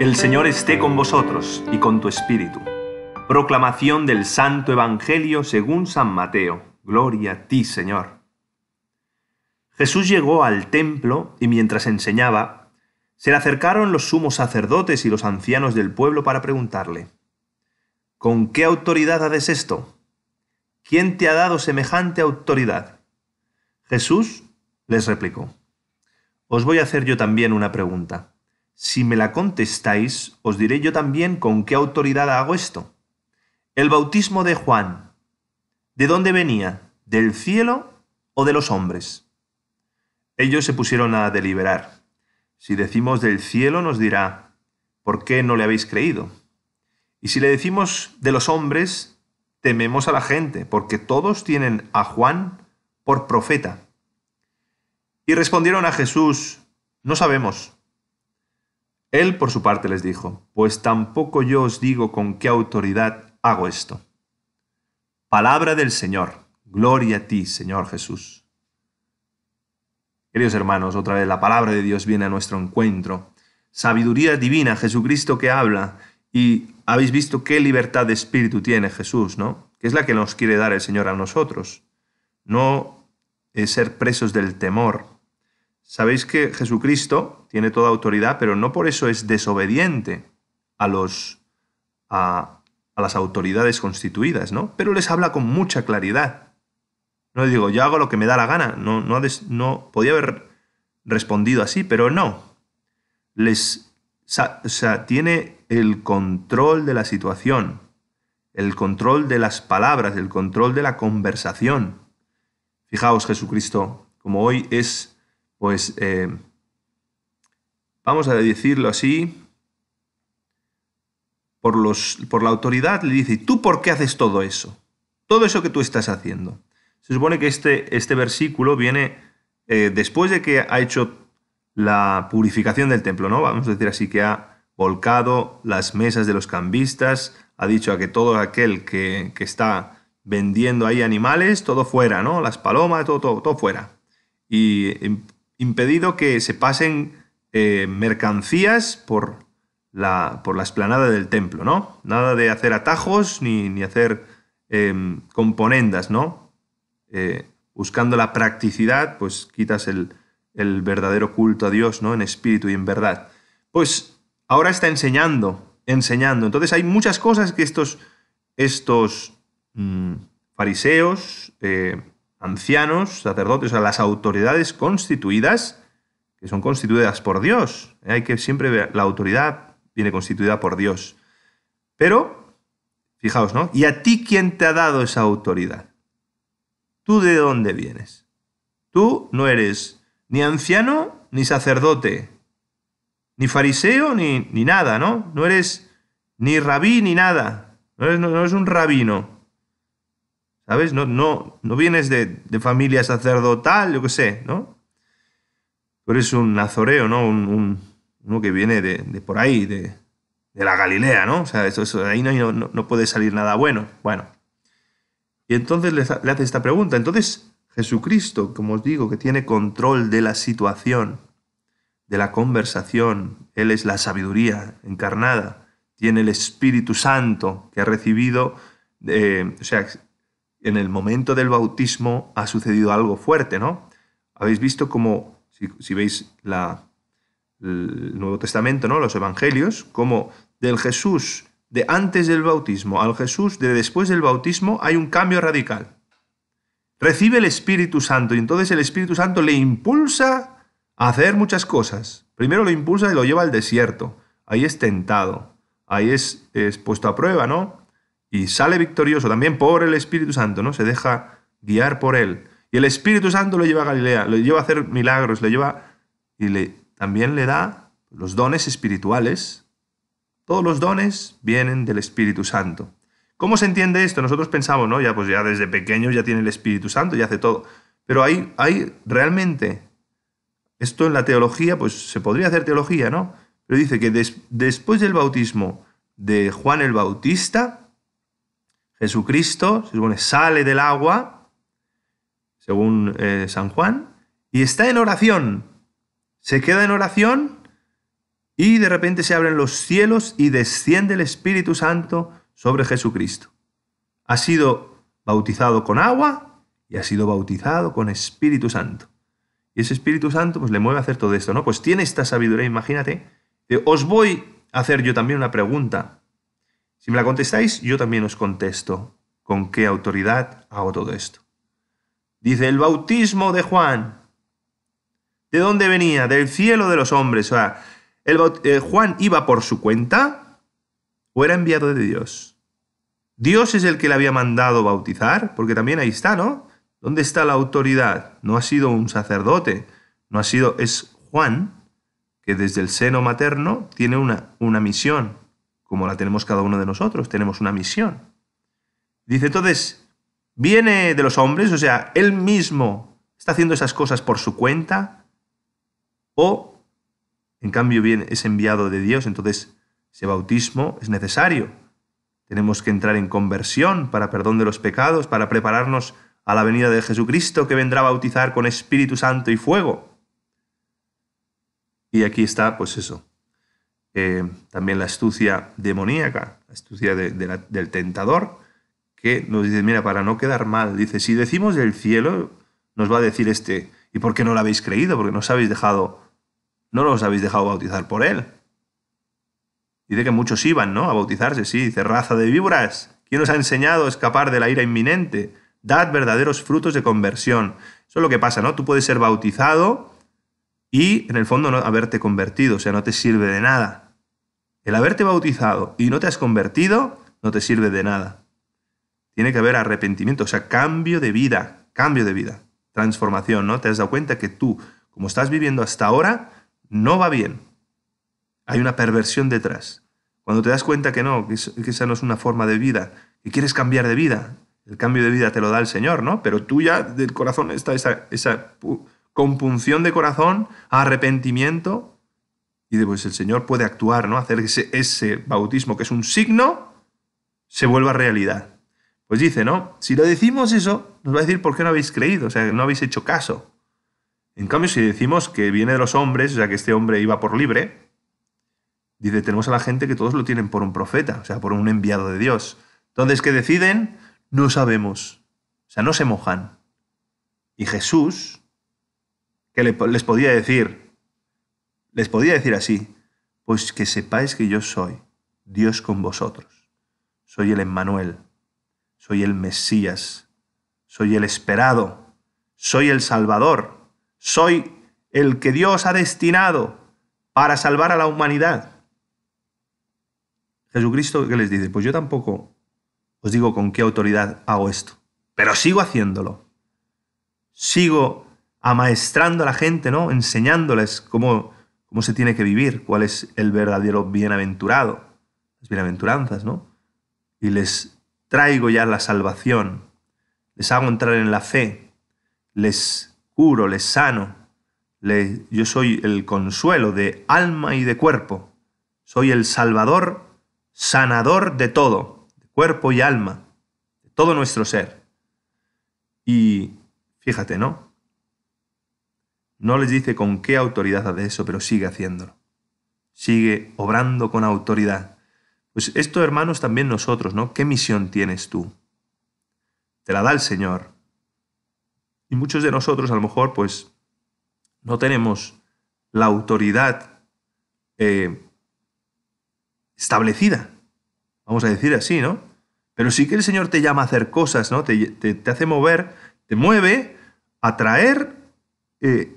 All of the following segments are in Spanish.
El Señor esté con vosotros y con tu espíritu. Proclamación del Santo Evangelio según San Mateo. Gloria a ti, Señor. Jesús llegó al templo y mientras enseñaba, se le acercaron los sumos sacerdotes y los ancianos del pueblo para preguntarle, ¿con qué autoridad haces esto? ¿Quién te ha dado semejante autoridad? Jesús les replicó, os voy a hacer yo también una pregunta. Si me la contestáis, os diré yo también con qué autoridad hago esto. El bautismo de Juan, ¿de dónde venía? ¿Del cielo o de los hombres? Ellos se pusieron a deliberar. Si decimos del cielo, nos dirá, ¿por qué no le habéis creído? Y si le decimos de los hombres, tememos a la gente, porque todos tienen a Juan por profeta. Y respondieron a Jesús, no sabemos. Él por su parte les dijo, pues tampoco yo os digo con qué autoridad hago esto. Palabra del Señor, gloria a ti, Señor Jesús. Queridos hermanos, otra vez la palabra de Dios viene a nuestro encuentro. Sabiduría divina, Jesucristo que habla, y habéis visto qué libertad de espíritu tiene Jesús, ¿no? Que es la que nos quiere dar el Señor a nosotros. No es eh, ser presos del temor. Sabéis que Jesucristo, tiene toda autoridad, pero no por eso es desobediente a, los, a, a las autoridades constituidas, ¿no? Pero les habla con mucha claridad. No les digo, yo hago lo que me da la gana. No, no, no podía haber respondido así, pero no. Les, o sea, tiene el control de la situación, el control de las palabras, el control de la conversación. Fijaos, Jesucristo, como hoy es, pues, eh, vamos a decirlo así, por, los, por la autoridad, le dice, ¿tú por qué haces todo eso? Todo eso que tú estás haciendo. Se supone que este, este versículo viene eh, después de que ha hecho la purificación del templo, ¿no? Vamos a decir así que ha volcado las mesas de los cambistas, ha dicho a que todo aquel que, está vendiendo ahí animales, todo fuera, ¿no? Las palomas, todo, todo fuera. Y em, impedido que se pasen eh, mercancías por la, por la esplanada del templo, ¿no? Nada de hacer atajos ni, hacer em, componendas, ¿no? Eh, buscando la practicidad, pues quitas el, verdadero culto a Dios, ¿no? En espíritu y en verdad. Pues ahora está enseñando, enseñando. Entonces hay muchas cosas que estos, estos mm, fariseos, eh, ancianos, sacerdotes, o sea, las autoridades constituidas, que son constituidas por Dios. ¿Eh? Hay que siempre ver, la autoridad viene constituida por Dios. Pero, fijaos, ¿no? ¿Y a ti quién te ha dado esa autoridad? ¿Tú de dónde vienes? Tú no eres ni anciano ni sacerdote, ni fariseo ni, nada, ¿no? No eres ni rabí ni nada. No eres, un rabino. ¿Sabes? No, no, no vienes de, de familia sacerdotal, yo qué sé, ¿no? tú eres un nazoreo, ¿no? Un, uno que viene de, de por ahí, de, la Galilea, ¿no? O sea, eso, ahí no, no, puede salir nada bueno. Bueno. Y entonces le, hace esta pregunta. Entonces, Jesucristo, como os digo, que tiene control de la situación, de la conversación, Él es la sabiduría encarnada, tiene el Espíritu Santo que ha recibido, eh, o sea, en el momento del bautismo ha sucedido algo fuerte, ¿no? Habéis visto cómo si, veis la, el Nuevo Testamento, ¿no? los Evangelios, como del Jesús de antes del bautismo al Jesús de después del bautismo hay un cambio radical. Recibe el Espíritu Santo y entonces el Espíritu Santo le impulsa a hacer muchas cosas. Primero lo impulsa y lo lleva al desierto. Ahí es tentado, ahí es, es puesto a prueba, ¿no? Y sale victorioso también por el Espíritu Santo, ¿no? Se deja guiar por él. Y el Espíritu Santo lo lleva a Galilea, lo lleva a hacer milagros, lo lleva y le, también le da los dones espirituales. Todos los dones vienen del Espíritu Santo. ¿Cómo se entiende esto? Nosotros pensamos, ¿no? Ya pues ya desde pequeños ya tiene el Espíritu Santo y hace todo. Pero ahí hay realmente, esto en la teología, pues se podría hacer teología, ¿no? Pero dice que después del bautismo de Juan el Bautista, Jesucristo, sale del agua según eh, San Juan, y está en oración. Se queda en oración y de repente se abren los cielos y desciende el Espíritu Santo sobre Jesucristo. Ha sido bautizado con agua y ha sido bautizado con Espíritu Santo. Y ese Espíritu Santo pues le mueve a hacer todo esto, ¿no? Pues tiene esta sabiduría, imagínate. os voy a hacer yo también una pregunta. Si me la contestáis, yo también os contesto con qué autoridad hago todo esto. Dice, el bautismo de Juan. ¿De dónde venía? Del cielo de los hombres. O sea, el eh, Juan iba por su cuenta o era enviado de Dios. Dios es el que le había mandado bautizar, porque también ahí está, ¿no? ¿Dónde está la autoridad? No ha sido un sacerdote, no ha sido, es Juan, que desde el seno materno tiene una, una misión, como la tenemos cada uno de nosotros, tenemos una misión. Dice entonces, viene de los hombres, o sea, él mismo está haciendo esas cosas por su cuenta, o en cambio es enviado de Dios, entonces ese bautismo es necesario. Tenemos que entrar en conversión para perdón de los pecados, para prepararnos a la venida de Jesucristo que vendrá a bautizar con Espíritu Santo y fuego. Y aquí está, pues eso, eh, también la astucia demoníaca, la astucia del tentador, que nos dice, mira, para no quedar mal, dice, si decimos del cielo, nos va a decir este, ¿y por qué no lo habéis creído? Porque no os habéis dejado, no los habéis dejado bautizar por él. Dice que muchos iban, ¿no? A bautizarse, sí. Dice, raza de víboras, ¿quién os ha enseñado a escapar de la ira inminente? Dad verdaderos frutos de conversión. Eso es lo que pasa, ¿no? Tú puedes ser bautizado y en el fondo no haberte convertido, o sea, no te sirve de nada. El haberte bautizado y no te has convertido no te sirve de nada. Tiene que haber arrepentimiento, o sea, cambio de vida, cambio de vida, transformación, ¿no? Te has dado cuenta que tú, como estás viviendo hasta ahora, no va bien. Hay una perversión detrás. Cuando te das cuenta que no, que esa no es una forma de vida, que quieres cambiar de vida, el cambio de vida te lo da el Señor, ¿no? Pero tú ya del corazón está esa, esa compunción de corazón, arrepentimiento, y después el Señor puede actuar, ¿no? Hacer ese, ese bautismo, que es un signo, se vuelva realidad. Pues dice, ¿no? Si lo decimos eso, nos va a decir por qué no habéis creído, o sea, no habéis hecho caso. En cambio, si decimos que viene de los hombres, o sea, que este hombre iba por libre, dice, tenemos a la gente que todos lo tienen por un profeta, o sea, por un enviado de Dios. Entonces, ¿qué deciden? No sabemos. O sea, no se mojan. Y Jesús, que les podía decir, les podía decir así, pues que sepáis que yo soy Dios con vosotros. Soy el Emmanuel, soy el Mesías, soy el esperado, soy el Salvador, soy el que Dios ha destinado para salvar a la humanidad. Jesucristo qué les dice, pues yo tampoco os digo con qué autoridad hago esto, pero sigo haciéndolo. Sigo amaestrando a la gente, ¿no? Enseñándoles cómo, cómo se tiene que vivir, cuál es el verdadero bienaventurado, las bienaventuranzas, ¿no? Y les traigo ya la salvación, les hago entrar en la fe, les curo, les sano, yo soy el consuelo de alma y de cuerpo, soy el salvador, sanador de todo, de cuerpo y alma, de todo nuestro ser. Y fíjate, ¿no? No les dice con qué autoridad hace eso, pero sigue haciéndolo. Sigue obrando con autoridad pues esto, hermanos, también nosotros, ¿no? ¿Qué misión tienes tú? Te la da el Señor. Y muchos de nosotros, a lo mejor, pues, no tenemos la autoridad eh, establecida, vamos a decir así, ¿no? Pero sí que el Señor te llama a hacer cosas, ¿no? Te, hace mover, te mueve a traer eh,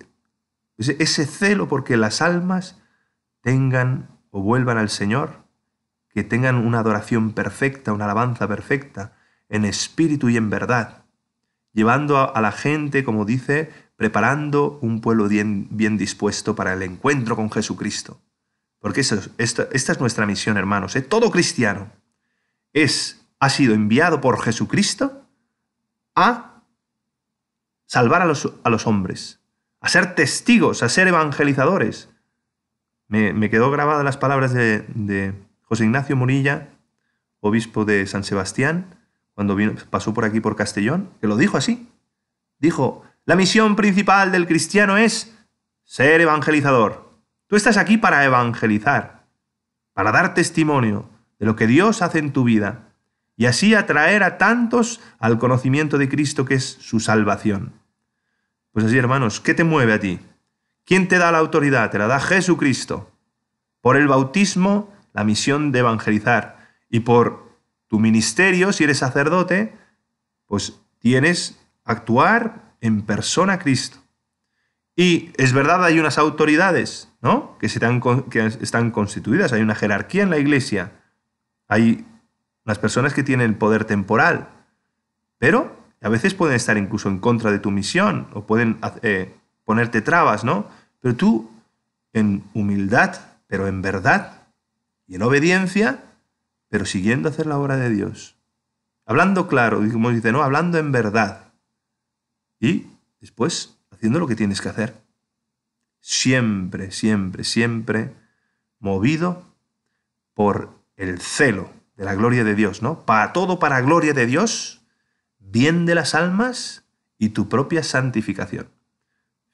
ese celo porque las almas tengan o vuelvan al Señor que tengan una adoración perfecta, una alabanza perfecta, en espíritu y en verdad, llevando a, la gente, como dice, preparando un pueblo bien, bien dispuesto para el encuentro con Jesucristo. Porque esta, es nuestra misión, hermanos. ¿eh? Todo cristiano es, ha sido enviado por Jesucristo a salvar a los, a los hombres, a ser testigos, a ser evangelizadores. Me, quedó grabada las palabras de José Ignacio Murilla, obispo de San Sebastián, cuando pasó por aquí por Castellón, que lo dijo así. Dijo, la misión principal del cristiano es ser evangelizador. Tú estás aquí para evangelizar, para dar testimonio de lo que Dios hace en tu vida y así atraer a tantos al conocimiento de Cristo que es su salvación. Pues así, hermanos, ¿qué te mueve a ti? ¿Quién te da la autoridad? Te la da Jesucristo. Por el bautismo la misión de evangelizar. Y por tu ministerio, si eres sacerdote, pues tienes actuar en persona a Cristo. Y es verdad, hay unas autoridades, ¿no? Que, se están, que están constituidas, hay una jerarquía en la iglesia, hay unas personas que tienen poder temporal, pero a veces pueden estar incluso en contra de tu misión o pueden eh, ponerte trabas, ¿no? Pero tú, en humildad, pero en verdad, y en obediencia, pero siguiendo hacer la obra de Dios. Hablando claro, como dice, no, hablando en verdad. Y después haciendo lo que tienes que hacer. Siempre, siempre, siempre movido por el celo de la gloria de Dios, ¿no? Para todo para gloria de Dios, bien de las almas y tu propia santificación.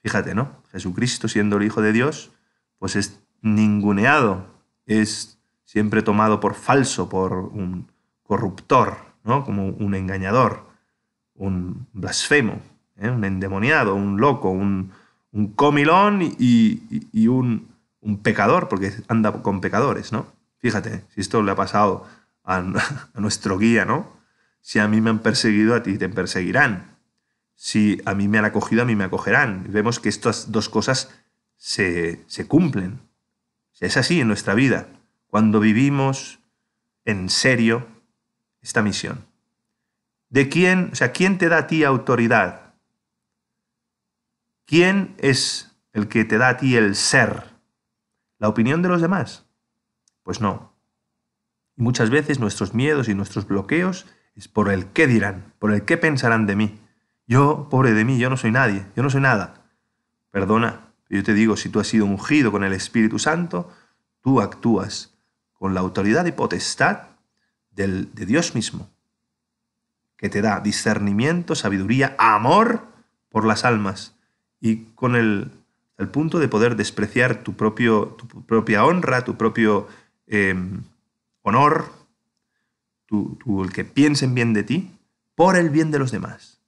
Fíjate, ¿no? Jesucristo siendo el Hijo de Dios, pues es ninguneado, es siempre tomado por falso, por un corruptor, ¿no? como un engañador, un blasfemo, ¿eh? un endemoniado, un loco, un, comilón y, un, pecador, porque anda con pecadores, ¿no? Fíjate, si esto le ha pasado a, nuestro guía, ¿no? Si a mí me han perseguido, a ti te perseguirán. Si a mí me han acogido, a mí me acogerán. Vemos que estas dos cosas se, se cumplen. Es así en nuestra vida cuando vivimos en serio esta misión. ¿De quién, o sea, quién te da a ti autoridad? ¿Quién es el que te da a ti el ser? ¿La opinión de los demás? Pues no. Y muchas veces nuestros miedos y nuestros bloqueos es por el qué dirán, por el qué pensarán de mí. Yo, pobre de mí, yo no soy nadie, yo no soy nada. Perdona, yo te digo, si tú has sido ungido con el Espíritu Santo, tú actúas con la autoridad y potestad del, de Dios mismo, que te da discernimiento, sabiduría, amor por las almas y con el, el punto de poder despreciar tu, propio, tu propia honra, tu propio em, honor, tu, el que piensen bien de ti, por el bien de los demás.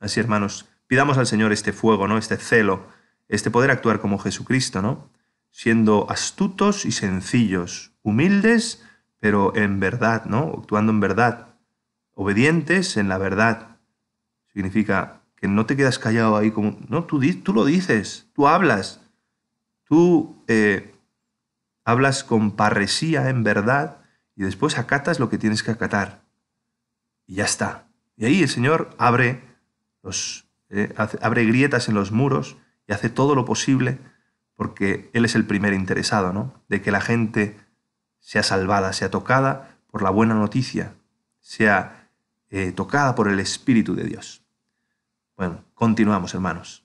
Así, hermanos, pidamos al Señor este fuego, ¿no? este celo, este poder actuar como Jesucristo, ¿no? siendo astutos y sencillos, humildes, pero en verdad, ¿no? Actuando en verdad, obedientes en la verdad. Significa que no te quedas callado ahí como, no, tú, lo dices, tú hablas, tú eh, hablas con parresía en verdad y después acatas lo que tienes que acatar. Y ya está. Y ahí el Señor abre, los, eh, abre grietas en los muros y hace todo lo posible porque Él es el primer interesado, ¿no? De que la gente sea salvada, sea tocada por la buena noticia, sea eh, tocada por el Espíritu de Dios. Bueno, continuamos, hermanos.